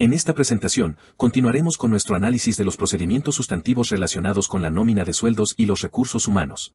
En esta presentación, continuaremos con nuestro análisis de los procedimientos sustantivos relacionados con la nómina de sueldos y los recursos humanos.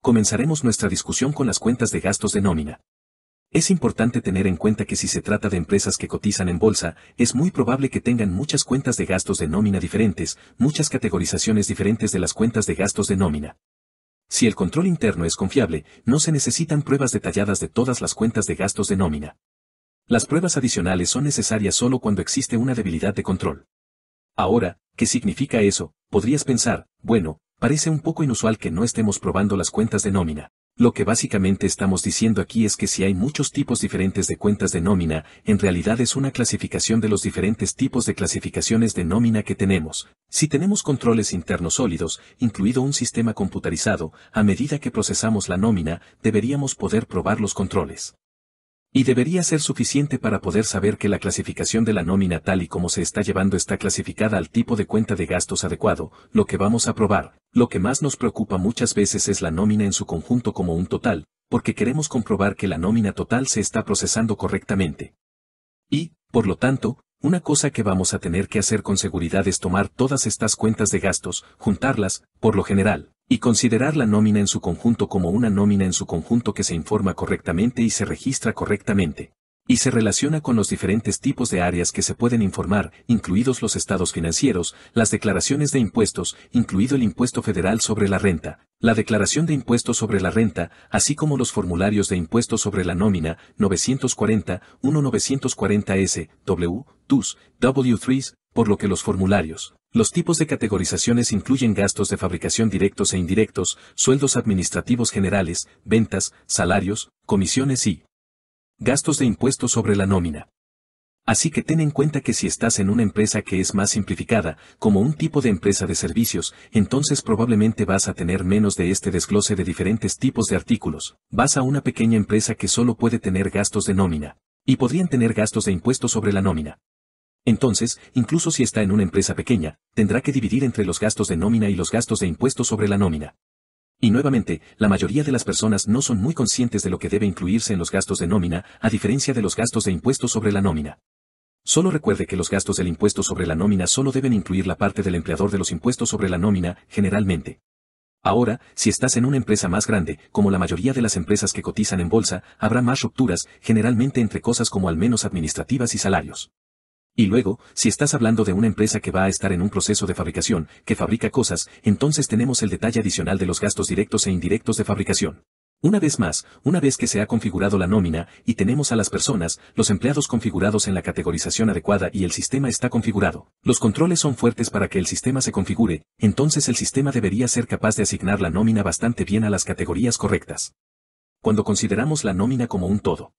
Comenzaremos nuestra discusión con las cuentas de gastos de nómina. Es importante tener en cuenta que si se trata de empresas que cotizan en bolsa, es muy probable que tengan muchas cuentas de gastos de nómina diferentes, muchas categorizaciones diferentes de las cuentas de gastos de nómina. Si el control interno es confiable, no se necesitan pruebas detalladas de todas las cuentas de gastos de nómina. Las pruebas adicionales son necesarias solo cuando existe una debilidad de control. Ahora, ¿qué significa eso? Podrías pensar, bueno, parece un poco inusual que no estemos probando las cuentas de nómina. Lo que básicamente estamos diciendo aquí es que si hay muchos tipos diferentes de cuentas de nómina, en realidad es una clasificación de los diferentes tipos de clasificaciones de nómina que tenemos. Si tenemos controles internos sólidos, incluido un sistema computarizado, a medida que procesamos la nómina, deberíamos poder probar los controles. Y debería ser suficiente para poder saber que la clasificación de la nómina tal y como se está llevando está clasificada al tipo de cuenta de gastos adecuado, lo que vamos a probar. Lo que más nos preocupa muchas veces es la nómina en su conjunto como un total, porque queremos comprobar que la nómina total se está procesando correctamente. Y, por lo tanto, una cosa que vamos a tener que hacer con seguridad es tomar todas estas cuentas de gastos, juntarlas, por lo general, y considerar la nómina en su conjunto como una nómina en su conjunto que se informa correctamente y se registra correctamente, y se relaciona con los diferentes tipos de áreas que se pueden informar, incluidos los estados financieros, las declaraciones de impuestos, incluido el impuesto federal sobre la renta, la declaración de impuestos sobre la renta, así como los formularios de impuestos sobre la nómina 940, 1940S, W, TUS, W3, por lo que los formularios los tipos de categorizaciones incluyen gastos de fabricación directos e indirectos, sueldos administrativos generales, ventas, salarios, comisiones y gastos de impuestos sobre la nómina. Así que ten en cuenta que si estás en una empresa que es más simplificada, como un tipo de empresa de servicios, entonces probablemente vas a tener menos de este desglose de diferentes tipos de artículos. Vas a una pequeña empresa que solo puede tener gastos de nómina. Y podrían tener gastos de impuestos sobre la nómina. Entonces, incluso si está en una empresa pequeña, tendrá que dividir entre los gastos de nómina y los gastos de impuestos sobre la nómina. Y nuevamente, la mayoría de las personas no son muy conscientes de lo que debe incluirse en los gastos de nómina, a diferencia de los gastos de impuestos sobre la nómina. Solo recuerde que los gastos del impuesto sobre la nómina solo deben incluir la parte del empleador de los impuestos sobre la nómina, generalmente. Ahora, si estás en una empresa más grande, como la mayoría de las empresas que cotizan en bolsa, habrá más rupturas, generalmente entre cosas como al menos administrativas y salarios. Y luego, si estás hablando de una empresa que va a estar en un proceso de fabricación, que fabrica cosas, entonces tenemos el detalle adicional de los gastos directos e indirectos de fabricación. Una vez más, una vez que se ha configurado la nómina, y tenemos a las personas, los empleados configurados en la categorización adecuada y el sistema está configurado, los controles son fuertes para que el sistema se configure, entonces el sistema debería ser capaz de asignar la nómina bastante bien a las categorías correctas. Cuando consideramos la nómina como un todo,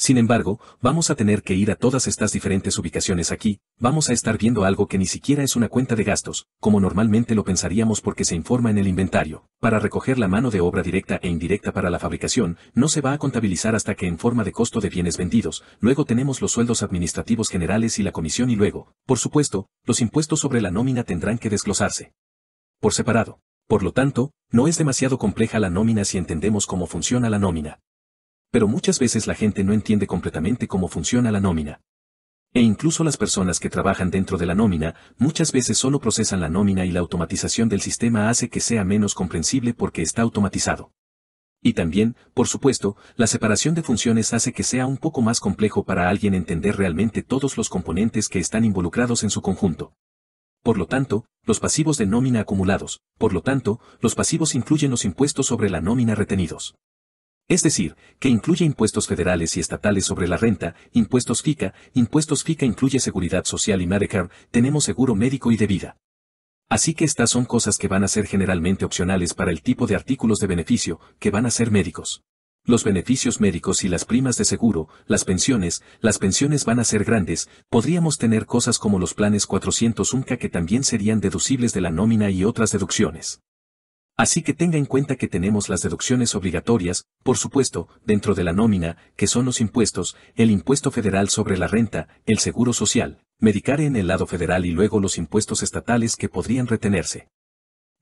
sin embargo, vamos a tener que ir a todas estas diferentes ubicaciones aquí, vamos a estar viendo algo que ni siquiera es una cuenta de gastos, como normalmente lo pensaríamos porque se informa en el inventario. Para recoger la mano de obra directa e indirecta para la fabricación, no se va a contabilizar hasta que en forma de costo de bienes vendidos, luego tenemos los sueldos administrativos generales y la comisión y luego, por supuesto, los impuestos sobre la nómina tendrán que desglosarse. Por separado. Por lo tanto, no es demasiado compleja la nómina si entendemos cómo funciona la nómina pero muchas veces la gente no entiende completamente cómo funciona la nómina. E incluso las personas que trabajan dentro de la nómina, muchas veces solo procesan la nómina y la automatización del sistema hace que sea menos comprensible porque está automatizado. Y también, por supuesto, la separación de funciones hace que sea un poco más complejo para alguien entender realmente todos los componentes que están involucrados en su conjunto. Por lo tanto, los pasivos de nómina acumulados, por lo tanto, los pasivos incluyen los impuestos sobre la nómina retenidos es decir, que incluye impuestos federales y estatales sobre la renta, impuestos FICA, impuestos FICA incluye seguridad social y Medicare, tenemos seguro médico y de vida. Así que estas son cosas que van a ser generalmente opcionales para el tipo de artículos de beneficio, que van a ser médicos. Los beneficios médicos y las primas de seguro, las pensiones, las pensiones van a ser grandes, podríamos tener cosas como los planes 401k que también serían deducibles de la nómina y otras deducciones. Así que tenga en cuenta que tenemos las deducciones obligatorias, por supuesto, dentro de la nómina, que son los impuestos, el impuesto federal sobre la renta, el seguro social, Medicare en el lado federal y luego los impuestos estatales que podrían retenerse.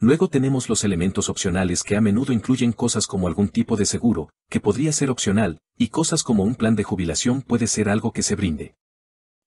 Luego tenemos los elementos opcionales que a menudo incluyen cosas como algún tipo de seguro, que podría ser opcional, y cosas como un plan de jubilación puede ser algo que se brinde.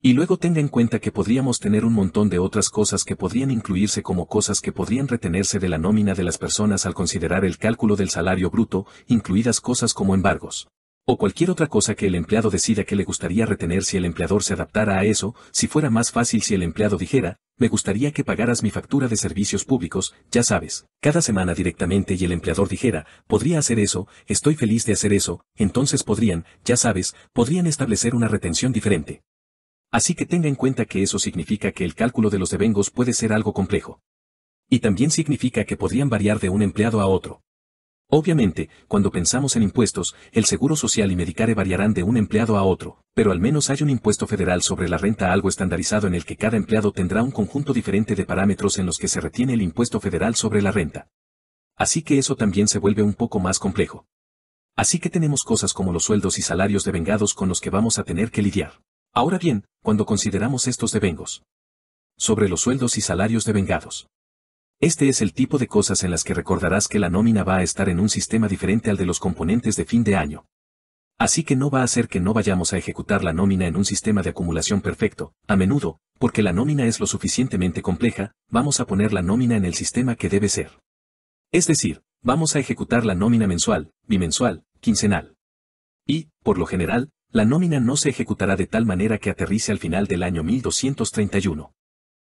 Y luego tenga en cuenta que podríamos tener un montón de otras cosas que podrían incluirse como cosas que podrían retenerse de la nómina de las personas al considerar el cálculo del salario bruto, incluidas cosas como embargos. O cualquier otra cosa que el empleado decida que le gustaría retener si el empleador se adaptara a eso, si fuera más fácil si el empleado dijera, me gustaría que pagaras mi factura de servicios públicos, ya sabes, cada semana directamente y el empleador dijera, podría hacer eso, estoy feliz de hacer eso, entonces podrían, ya sabes, podrían establecer una retención diferente. Así que tenga en cuenta que eso significa que el cálculo de los devengos puede ser algo complejo. Y también significa que podrían variar de un empleado a otro. Obviamente, cuando pensamos en impuestos, el Seguro Social y Medicare variarán de un empleado a otro, pero al menos hay un impuesto federal sobre la renta algo estandarizado en el que cada empleado tendrá un conjunto diferente de parámetros en los que se retiene el impuesto federal sobre la renta. Así que eso también se vuelve un poco más complejo. Así que tenemos cosas como los sueldos y salarios devengados con los que vamos a tener que lidiar. Ahora bien, cuando consideramos estos devengos. Sobre los sueldos y salarios devengados. Este es el tipo de cosas en las que recordarás que la nómina va a estar en un sistema diferente al de los componentes de fin de año. Así que no va a ser que no vayamos a ejecutar la nómina en un sistema de acumulación perfecto, a menudo, porque la nómina es lo suficientemente compleja, vamos a poner la nómina en el sistema que debe ser. Es decir, vamos a ejecutar la nómina mensual, bimensual, quincenal. Y, por lo general, la nómina no se ejecutará de tal manera que aterrice al final del año 1231.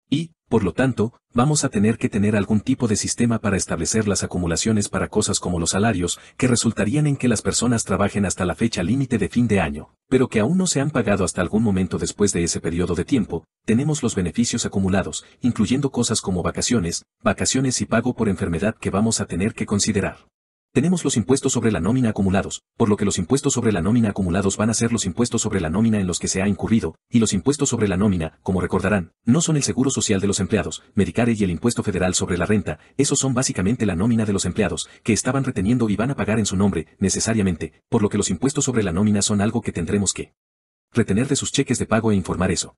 Y, por lo tanto, vamos a tener que tener algún tipo de sistema para establecer las acumulaciones para cosas como los salarios, que resultarían en que las personas trabajen hasta la fecha límite de fin de año, pero que aún no se han pagado hasta algún momento después de ese periodo de tiempo, tenemos los beneficios acumulados, incluyendo cosas como vacaciones, vacaciones y pago por enfermedad que vamos a tener que considerar. Tenemos los impuestos sobre la nómina acumulados, por lo que los impuestos sobre la nómina acumulados van a ser los impuestos sobre la nómina en los que se ha incurrido, y los impuestos sobre la nómina, como recordarán, no son el seguro social de los empleados, Medicare y el impuesto federal sobre la renta, esos son básicamente la nómina de los empleados, que estaban reteniendo y van a pagar en su nombre, necesariamente, por lo que los impuestos sobre la nómina son algo que tendremos que retener de sus cheques de pago e informar eso.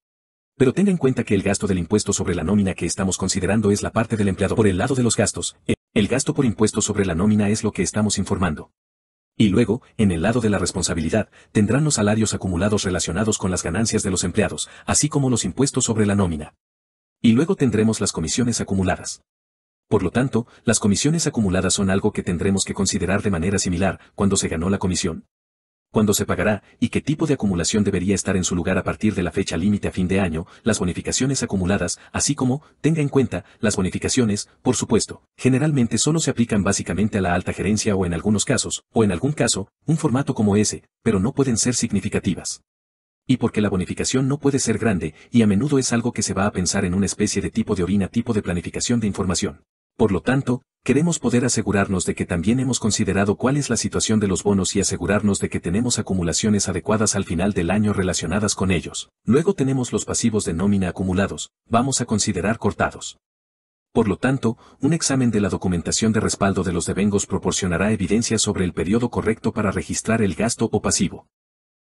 Pero tenga en cuenta que el gasto del impuesto sobre la nómina que estamos considerando es la parte del empleado por el lado de los gastos, el gasto por impuestos sobre la nómina es lo que estamos informando. Y luego, en el lado de la responsabilidad, tendrán los salarios acumulados relacionados con las ganancias de los empleados, así como los impuestos sobre la nómina. Y luego tendremos las comisiones acumuladas. Por lo tanto, las comisiones acumuladas son algo que tendremos que considerar de manera similar cuando se ganó la comisión cuándo se pagará y qué tipo de acumulación debería estar en su lugar a partir de la fecha límite a fin de año, las bonificaciones acumuladas, así como, tenga en cuenta, las bonificaciones, por supuesto, generalmente solo se aplican básicamente a la alta gerencia o en algunos casos, o en algún caso, un formato como ese, pero no pueden ser significativas. Y porque la bonificación no puede ser grande, y a menudo es algo que se va a pensar en una especie de tipo de orina tipo de planificación de información. Por lo tanto, queremos poder asegurarnos de que también hemos considerado cuál es la situación de los bonos y asegurarnos de que tenemos acumulaciones adecuadas al final del año relacionadas con ellos. Luego tenemos los pasivos de nómina acumulados, vamos a considerar cortados. Por lo tanto, un examen de la documentación de respaldo de los devengos proporcionará evidencia sobre el periodo correcto para registrar el gasto o pasivo.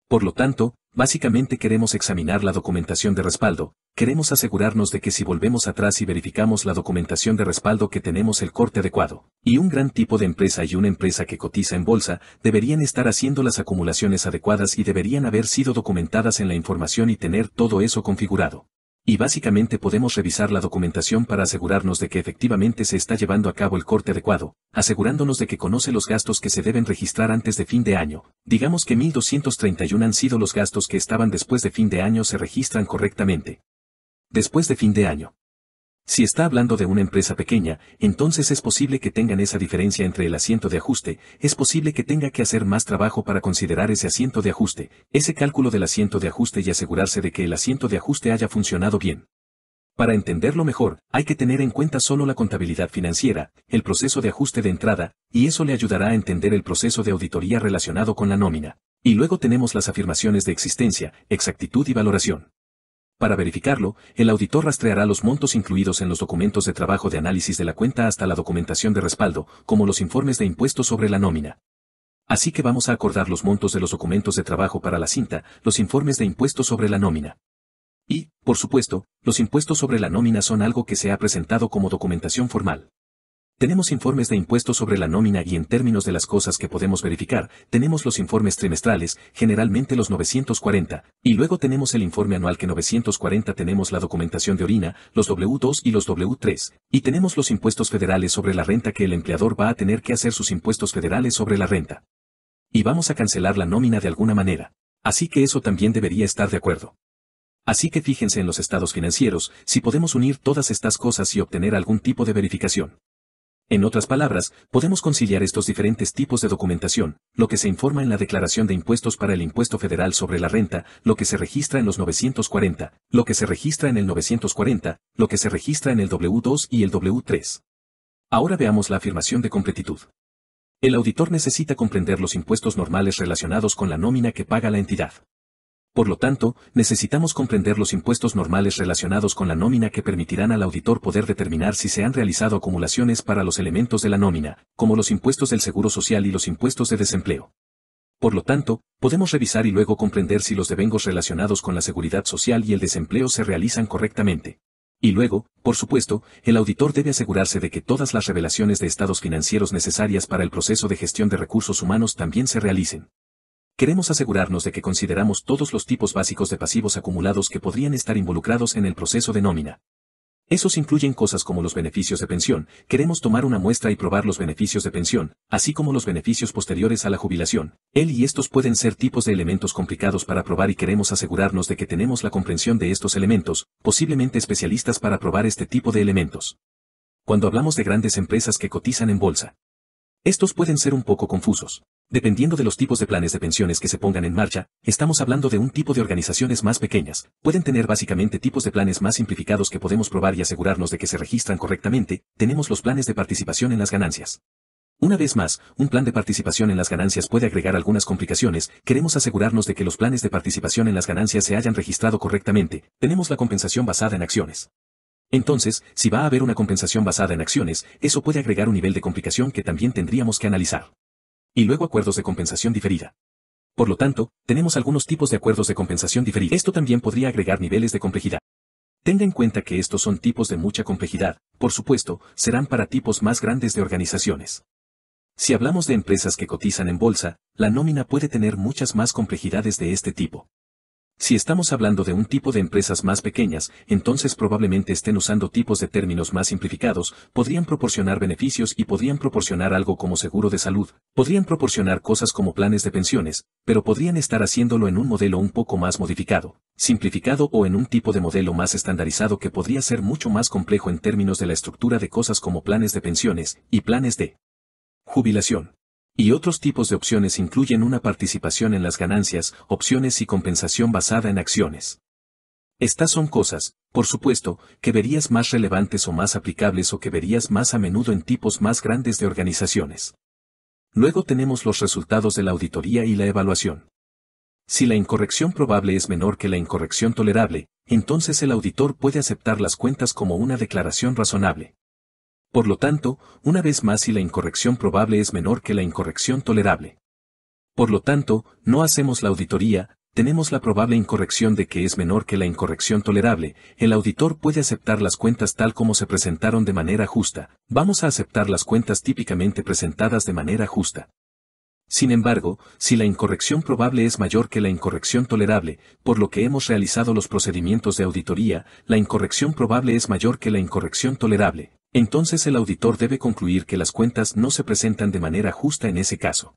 Por lo tanto, básicamente queremos examinar la documentación de respaldo, queremos asegurarnos de que si volvemos atrás y verificamos la documentación de respaldo que tenemos el corte adecuado, y un gran tipo de empresa y una empresa que cotiza en bolsa, deberían estar haciendo las acumulaciones adecuadas y deberían haber sido documentadas en la información y tener todo eso configurado y básicamente podemos revisar la documentación para asegurarnos de que efectivamente se está llevando a cabo el corte adecuado, asegurándonos de que conoce los gastos que se deben registrar antes de fin de año. Digamos que 1231 han sido los gastos que estaban después de fin de año se registran correctamente. Después de fin de año. Si está hablando de una empresa pequeña, entonces es posible que tengan esa diferencia entre el asiento de ajuste, es posible que tenga que hacer más trabajo para considerar ese asiento de ajuste, ese cálculo del asiento de ajuste y asegurarse de que el asiento de ajuste haya funcionado bien. Para entenderlo mejor, hay que tener en cuenta solo la contabilidad financiera, el proceso de ajuste de entrada, y eso le ayudará a entender el proceso de auditoría relacionado con la nómina. Y luego tenemos las afirmaciones de existencia, exactitud y valoración. Para verificarlo, el auditor rastreará los montos incluidos en los documentos de trabajo de análisis de la cuenta hasta la documentación de respaldo, como los informes de impuestos sobre la nómina. Así que vamos a acordar los montos de los documentos de trabajo para la cinta, los informes de impuestos sobre la nómina. Y, por supuesto, los impuestos sobre la nómina son algo que se ha presentado como documentación formal. Tenemos informes de impuestos sobre la nómina y en términos de las cosas que podemos verificar, tenemos los informes trimestrales, generalmente los 940, y luego tenemos el informe anual que 940 tenemos la documentación de orina, los W2 y los W3, y tenemos los impuestos federales sobre la renta que el empleador va a tener que hacer sus impuestos federales sobre la renta. Y vamos a cancelar la nómina de alguna manera. Así que eso también debería estar de acuerdo. Así que fíjense en los estados financieros, si podemos unir todas estas cosas y obtener algún tipo de verificación. En otras palabras, podemos conciliar estos diferentes tipos de documentación, lo que se informa en la declaración de impuestos para el impuesto federal sobre la renta, lo que se registra en los 940, lo que se registra en el 940, lo que se registra en el W2 y el W3. Ahora veamos la afirmación de completitud. El auditor necesita comprender los impuestos normales relacionados con la nómina que paga la entidad. Por lo tanto, necesitamos comprender los impuestos normales relacionados con la nómina que permitirán al auditor poder determinar si se han realizado acumulaciones para los elementos de la nómina, como los impuestos del seguro social y los impuestos de desempleo. Por lo tanto, podemos revisar y luego comprender si los devengos relacionados con la seguridad social y el desempleo se realizan correctamente. Y luego, por supuesto, el auditor debe asegurarse de que todas las revelaciones de estados financieros necesarias para el proceso de gestión de recursos humanos también se realicen. Queremos asegurarnos de que consideramos todos los tipos básicos de pasivos acumulados que podrían estar involucrados en el proceso de nómina. Esos incluyen cosas como los beneficios de pensión, queremos tomar una muestra y probar los beneficios de pensión, así como los beneficios posteriores a la jubilación. Él y estos pueden ser tipos de elementos complicados para probar y queremos asegurarnos de que tenemos la comprensión de estos elementos, posiblemente especialistas para probar este tipo de elementos. Cuando hablamos de grandes empresas que cotizan en bolsa, estos pueden ser un poco confusos. Dependiendo de los tipos de planes de pensiones que se pongan en marcha, estamos hablando de un tipo de organizaciones más pequeñas. Pueden tener básicamente tipos de planes más simplificados que podemos probar y asegurarnos de que se registran correctamente. Tenemos los planes de participación en las ganancias. Una vez más, un plan de participación en las ganancias puede agregar algunas complicaciones, queremos asegurarnos de que los planes de participación en las ganancias se hayan registrado correctamente, tenemos la compensación basada en acciones. Entonces, si va a haber una compensación basada en acciones, eso puede agregar un nivel de complicación que también tendríamos que analizar. Y luego acuerdos de compensación diferida. Por lo tanto, tenemos algunos tipos de acuerdos de compensación diferida. Esto también podría agregar niveles de complejidad. Tenga en cuenta que estos son tipos de mucha complejidad, por supuesto, serán para tipos más grandes de organizaciones. Si hablamos de empresas que cotizan en bolsa, la nómina puede tener muchas más complejidades de este tipo. Si estamos hablando de un tipo de empresas más pequeñas, entonces probablemente estén usando tipos de términos más simplificados, podrían proporcionar beneficios y podrían proporcionar algo como seguro de salud, podrían proporcionar cosas como planes de pensiones, pero podrían estar haciéndolo en un modelo un poco más modificado, simplificado o en un tipo de modelo más estandarizado que podría ser mucho más complejo en términos de la estructura de cosas como planes de pensiones y planes de jubilación y otros tipos de opciones incluyen una participación en las ganancias, opciones y compensación basada en acciones. Estas son cosas, por supuesto, que verías más relevantes o más aplicables o que verías más a menudo en tipos más grandes de organizaciones. Luego tenemos los resultados de la auditoría y la evaluación. Si la incorrección probable es menor que la incorrección tolerable, entonces el auditor puede aceptar las cuentas como una declaración razonable. Por lo tanto, una vez más si la incorrección probable es menor que la incorrección tolerable. Por lo tanto, no hacemos la auditoría, tenemos la probable incorrección de que es menor que la incorrección tolerable, el auditor puede aceptar las cuentas tal como se presentaron de manera justa, vamos a aceptar las cuentas típicamente presentadas de manera justa. Sin embargo, si la incorrección probable es mayor que la incorrección tolerable, por lo que hemos realizado los procedimientos de auditoría, la incorrección probable es mayor que la incorrección tolerable, entonces el auditor debe concluir que las cuentas no se presentan de manera justa en ese caso.